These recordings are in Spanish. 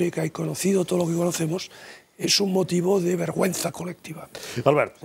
y conocido todo lo que conocemos, es un motivo de vergüenza colectiva. Albert.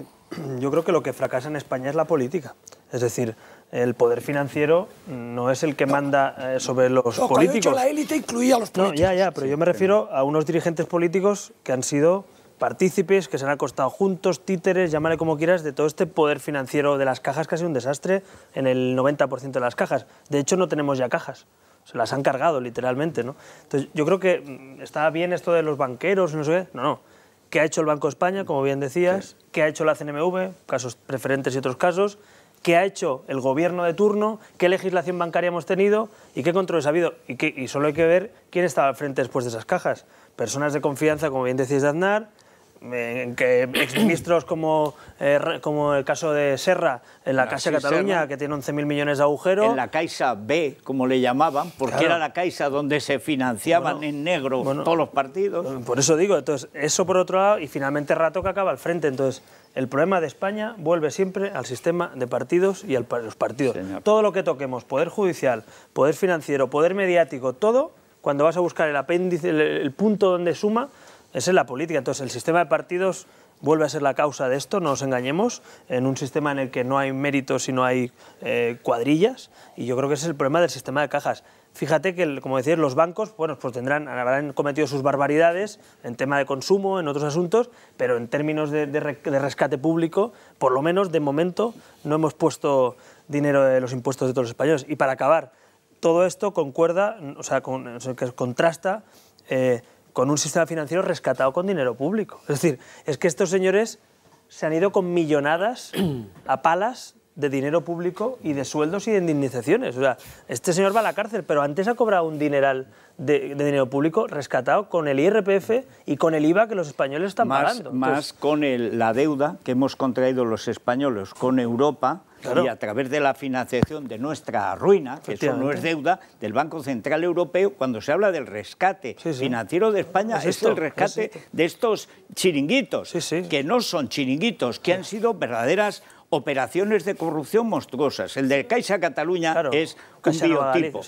Yo creo que lo que fracasa en España es la política. Es decir, el poder financiero no es el que manda eh, sobre los políticos. la élite incluía a los políticos. No, ya, ya, pero yo me refiero a unos dirigentes políticos que han sido partícipes, que se han acostado juntos, títeres, llámale como quieras, de todo este poder financiero de las cajas, que ha sido un desastre en el 90% de las cajas. De hecho, no tenemos ya cajas se las han cargado literalmente, ¿no? Entonces, yo creo que mm, está bien esto de los banqueros, no sé, no, no. ¿Qué ha hecho el Banco de España, como bien decías? ¿Qué ha hecho la CNMV, casos preferentes y otros casos? ¿Qué ha hecho el gobierno de turno? ¿Qué legislación bancaria hemos tenido? ¿Y qué controles ha habido? Y, solo hay que ver quién estaba al frente después de esas cajas. Personas de confianza, como bien decís, de Aznar, eh, en que exministros como, eh, como el caso de Serra, en la, Casa ah, Caixa Cataluña, que tiene 11.000 millones de agujeros. En la Caixa B, como le llamaban, porque era la Caixa donde se financiaban en negro todos los partidos. Eh, por eso digo, entonces, eso por otro lado, y finalmente Rato que acaba al frente. Entonces, el problema de España vuelve siempre al sistema de partidos y a los partidos. Todo lo que toquemos, poder judicial, poder financiero, poder mediático, todo, cuando vas a buscar el apéndice, el punto donde suma, esa es la política. Entonces, el sistema de partidos vuelve a ser la causa de esto, no nos engañemos, en un sistema en el que no hay méritos y no hay eh, cuadrillas, y yo creo que ese es el problema del sistema de cajas. Fíjate que, como decir los bancos bueno, pues tendrán, habrán cometido sus barbaridades en tema de consumo, en otros asuntos, pero en términos de, rescate público, por lo menos de momento no hemos puesto dinero de los impuestos de todos los españoles. Y para acabar, todo esto concuerda, o sea, contrasta eh, con un sistema financiero rescatado con dinero público. Es decir, es que estos señores se han ido con millonadas a palas de dinero público y de sueldos y de indemnizaciones. O sea, este señor va a la cárcel, pero antes ha cobrado un dineral de, dinero público rescatado con el IRPF y con el IVA que los españoles están pagando. más con la deuda que hemos contraído los españoles con Europa. Y a través de la financiación de nuestra ruina, que eso no es deuda, del Banco Central Europeo, cuando se habla del rescate financiero de España, es, el rescate de estos chiringuitos, que no son chiringuitos, que han sido verdaderas operaciones de corrupción monstruosas. El de Caixa Cataluña es un biotipo.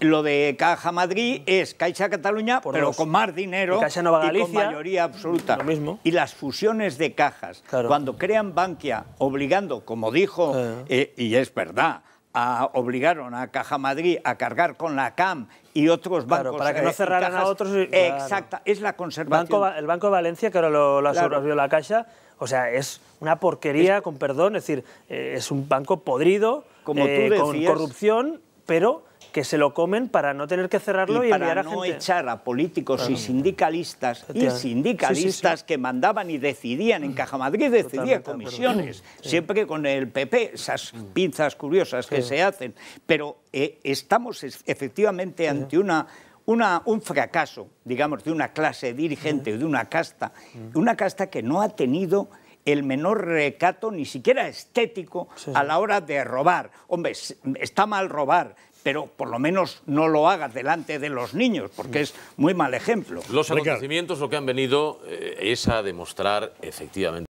Lo de Caja Madrid es Caixa Cataluña, pero con más dinero y con mayoría absoluta. mismo. Y las fusiones de cajas, cuando crean Bankia, obligando, como dijo, eh, y es verdad, a, obligaron a Caja Madrid a cargar con la CAM y otros claro, para que no cerraran a otros. Exacta, es la conservación. el Banco de Valencia, que ahora lo, ha vio la Caixa, o sea, es una porquería, con perdón, es decir, eh, es un banco podrido, eh, con corrupción, pero que se lo comen para no tener que cerrarlo y, para no echar a políticos y sindicalistas y sindicalistas que mandaban y decidían en Caja Madrid decidían comisiones siempre con el PP esas mm. pinzas curiosas que se hacen pero eh, estamos efectivamente ante una una, un fracaso, digamos, de una clase dirigente, mm. de una casta, mm. una casta que no ha tenido el menor recato, ni siquiera estético, a la hora de robar. Hombre, está mal robar, pero por lo menos no lo hagas delante de los niños, porque es muy mal ejemplo. Los acontecimientos lo que han venido eh, es a demostrar efectivamente.